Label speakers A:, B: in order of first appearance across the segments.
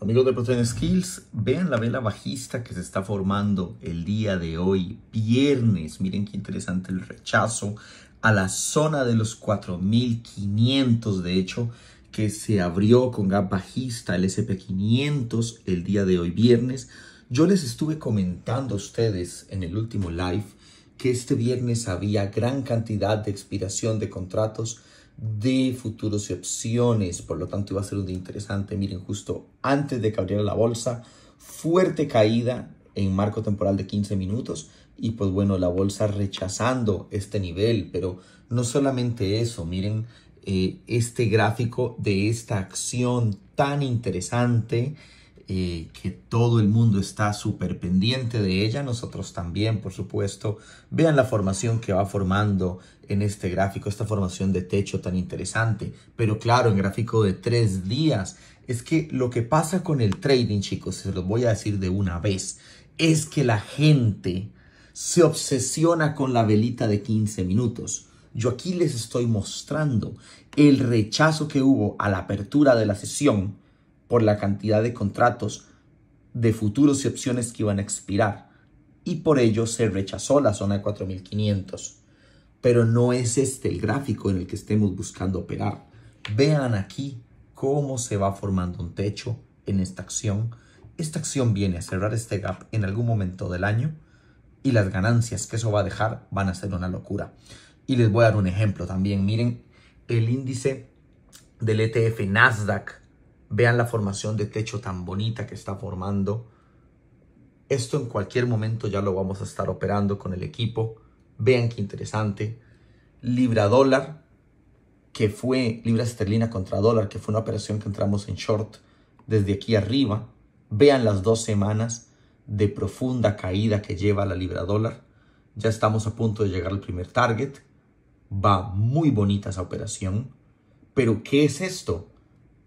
A: Amigos de Protein Skills, vean la vela bajista que se está formando el día de hoy, viernes. Miren qué interesante el rechazo a la zona de los 4500, de hecho, que se abrió con gap bajista, el SP500, el día de hoy, viernes. Yo les estuve comentando a ustedes en el último live que este viernes había gran cantidad de expiración de contratos de futuros y opciones. Por lo tanto, iba a ser un día interesante. Miren, justo antes de que abriera la bolsa, fuerte caída en marco temporal de 15 minutos. Y pues bueno, la bolsa rechazando este nivel. Pero no solamente eso, miren eh, este gráfico de esta acción tan interesante eh, que todo el mundo está súper pendiente de ella, nosotros también, por supuesto. Vean la formación que va formando en este gráfico, esta formación de techo tan interesante, pero claro, en gráfico de tres días. Es que lo que pasa con el trading, chicos, se los voy a decir de una vez, es que la gente se obsesiona con la velita de 15 minutos. Yo aquí les estoy mostrando el rechazo que hubo a la apertura de la sesión por la cantidad de contratos de futuros y opciones que iban a expirar y por ello se rechazó la zona de 4500. Pero no es este el gráfico en el que estemos buscando operar. Vean aquí cómo se va formando un techo en esta acción. Esta acción viene a cerrar este gap en algún momento del año y las ganancias que eso va a dejar van a ser una locura. Y les voy a dar un ejemplo también. Miren el índice del ETF Nasdaq Vean la formación de techo tan bonita que está formando. Esto en cualquier momento ya lo vamos a estar operando con el equipo. Vean qué interesante. Libra dólar, que fue libra esterlina contra dólar, que fue una operación que entramos en short desde aquí arriba. Vean las dos semanas de profunda caída que lleva la libra dólar. Ya estamos a punto de llegar al primer target. Va muy bonita esa operación. Pero ¿qué es esto?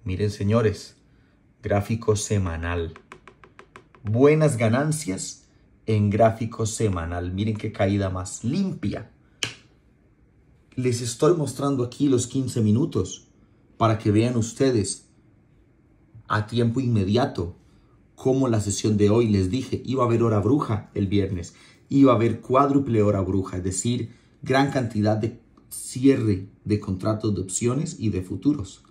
A: Miren, señores, gráfico semanal. Buenas ganancias en gráfico semanal. Miren qué caída más limpia. Les estoy mostrando aquí los 15 minutos para que vean ustedes a tiempo inmediato cómo la sesión de hoy les dije, iba a haber hora bruja el viernes, iba a haber cuádruple hora bruja, es decir, gran cantidad de cierre de contratos de opciones y de futuros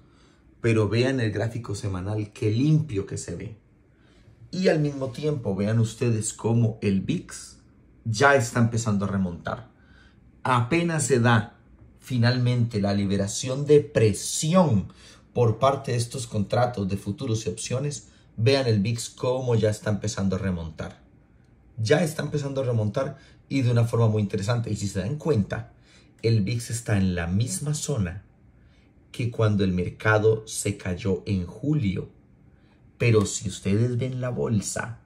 A: pero vean el gráfico semanal, qué limpio que se ve. Y al mismo tiempo vean ustedes cómo el VIX ya está empezando a remontar. Apenas se da finalmente la liberación de presión por parte de estos contratos de futuros y opciones, vean el VIX cómo ya está empezando a remontar. Ya está empezando a remontar y de una forma muy interesante. Y si se dan cuenta, el VIX está en la misma zona que cuando el mercado se cayó en julio. Pero si ustedes ven la bolsa,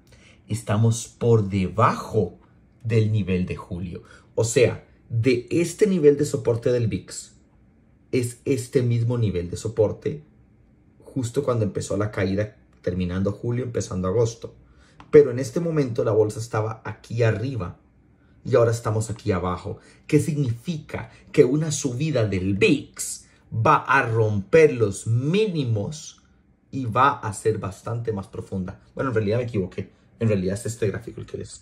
A: estamos por debajo del nivel de julio. O sea, de este nivel de soporte del VIX es este mismo nivel de soporte justo cuando empezó la caída, terminando julio, empezando agosto. Pero en este momento la bolsa estaba aquí arriba y ahora estamos aquí abajo. ¿Qué significa? Que una subida del VIX va a romper los mínimos y va a ser bastante más profunda. Bueno, en realidad me equivoqué. En realidad es este gráfico el que les,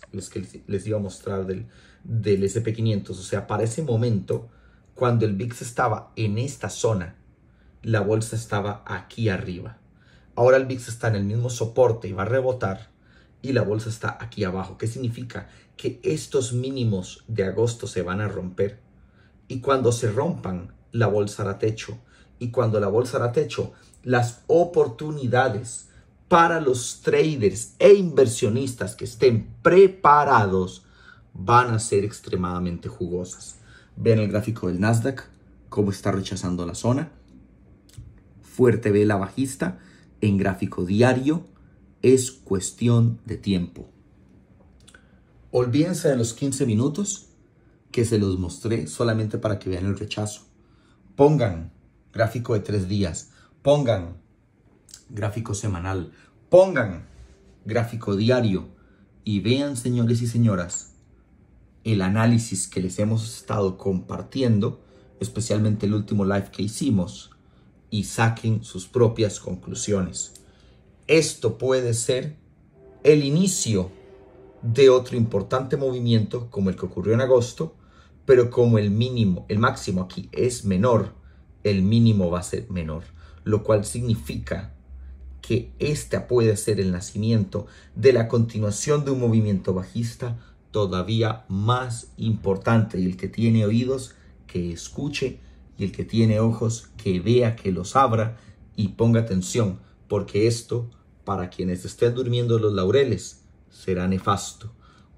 A: iba a mostrar del, del SP500. O sea, para ese momento, cuando el VIX estaba en esta zona, la bolsa estaba aquí arriba. Ahora el VIX está en el mismo soporte y va a rebotar y la bolsa está aquí abajo. ¿Qué significa? Que estos mínimos de agosto se van a romper y cuando se rompan, la bolsa hará techo. Y cuando la bolsa hará techo, las oportunidades para los traders e inversionistas que estén preparados van a ser extremadamente jugosas. Vean el gráfico del Nasdaq, cómo está rechazando la zona. Fuerte vela bajista en gráfico diario. Es cuestión de tiempo. Olvídense de los 15 minutos que se los mostré solamente para que vean el rechazo pongan gráfico de tres días, pongan gráfico semanal, pongan gráfico diario y vean, señores y señoras, el análisis que les hemos estado compartiendo, especialmente el último live que hicimos, y saquen sus propias conclusiones. Esto puede ser el inicio de otro importante movimiento como el que ocurrió en agosto, pero como el mínimo, el máximo aquí es menor, el mínimo va a ser menor, lo cual significa que este puede ser el nacimiento de la continuación de un movimiento bajista todavía más importante y el que tiene oídos que escuche y el que tiene ojos que vea que los abra y ponga atención porque esto para quienes estén durmiendo los laureles será nefasto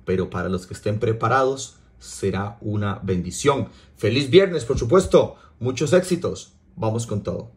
A: pero para los que estén preparados será una bendición. Feliz viernes, por supuesto. Muchos éxitos. Vamos con todo.